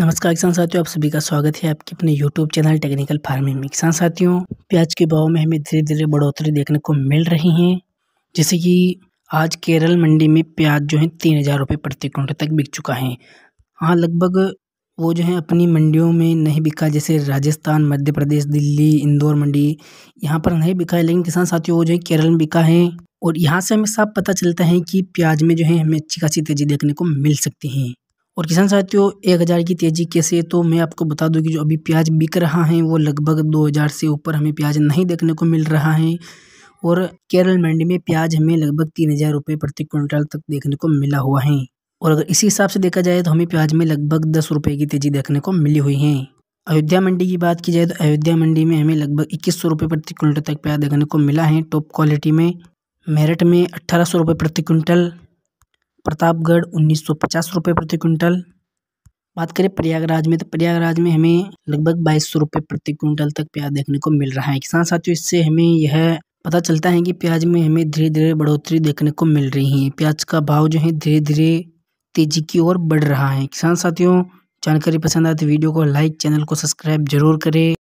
नमस्कार किसान साथियों आप सभी का स्वागत है आपके अपने YouTube चैनल टेक्निकल फार्मिंग में किसान साथियों प्याज के भाव में हमें धीरे धीरे बढ़ोतरी देखने को मिल रही है जैसे कि आज केरल मंडी में प्याज जो है तीन हज़ार रुपये प्रति क्विंटल तक बिक चुका है हाँ लगभग वो जो है अपनी मंडियों में नहीं बिका जैसे राजस्थान मध्य प्रदेश दिल्ली इंदौर मंडी यहाँ पर नहीं बिका है लेकिन किसान साथियों वो जो है केरल में बिका है और यहाँ से हमें साफ पता चलता है कि प्याज में जो है हमें अच्छी खासी तेज़ी देखने को मिल सकती है और किसान साथियों एक हज़ार की तेज़ी कैसे तो मैं आपको बता दूं कि जो अभी प्याज बिक रहा है वो लगभग दो हज़ार से ऊपर हमें प्याज नहीं देखने को मिल रहा है और केरल मंडी में प्याज हमें लगभग तीन हज़ार रुपये प्रति क्विंटल तक देखने को मिला हुआ है और अगर इसी हिसाब से देखा जाए तो हमें प्याज में लगभग दस रुपये की तेज़ी देखने को मिली हुई है अयोध्या मंडी की बात की जाए तो अयोध्या मंडी में हमें लगभग इक्कीस सौ रुपये प्रति क्विंटल तक प्याज देखने को मिला है टॉप क्वालिटी में मेरठ में अट्ठारह सौ रुपये प्रति क्विंटल प्रतापगढ़ उन्नीस सौ पचास रुपये प्रति क्विंटल बात करें प्रयागराज में तो प्रयागराज में हमें लगभग बाईस सौ रुपये प्रति क्विंटल तक प्याज देखने को मिल रहा है किसान साथियों इससे हमें यह पता चलता है कि प्याज में हमें धीरे धीरे बढ़ोतरी देखने को मिल रही है प्याज का भाव जो है धीरे धीरे तेजी की ओर बढ़ रहा है किसान साथियों जानकारी पसंद आए तो वीडियो को लाइक चैनल को सब्सक्राइब जरूर करें